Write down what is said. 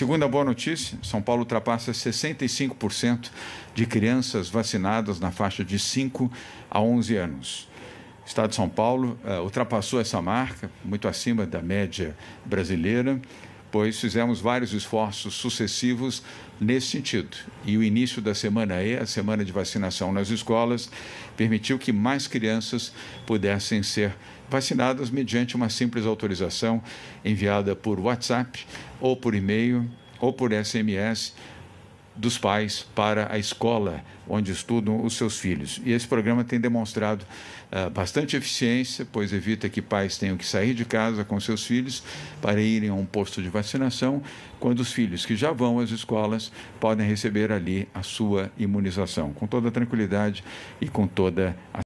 Segunda boa notícia: São Paulo ultrapassa 65% de crianças vacinadas na faixa de 5 a 11 anos. O Estado de São Paulo uh, ultrapassou essa marca, muito acima da média brasileira pois fizemos vários esforços sucessivos nesse sentido. E o início da semana E, a semana de vacinação nas escolas, permitiu que mais crianças pudessem ser vacinadas mediante uma simples autorização enviada por WhatsApp ou por e-mail ou por SMS dos pais para a escola onde estudam os seus filhos. E esse programa tem demonstrado uh, bastante eficiência, pois evita que pais tenham que sair de casa com seus filhos para irem a um posto de vacinação, quando os filhos que já vão às escolas podem receber ali a sua imunização, com toda tranquilidade e com toda a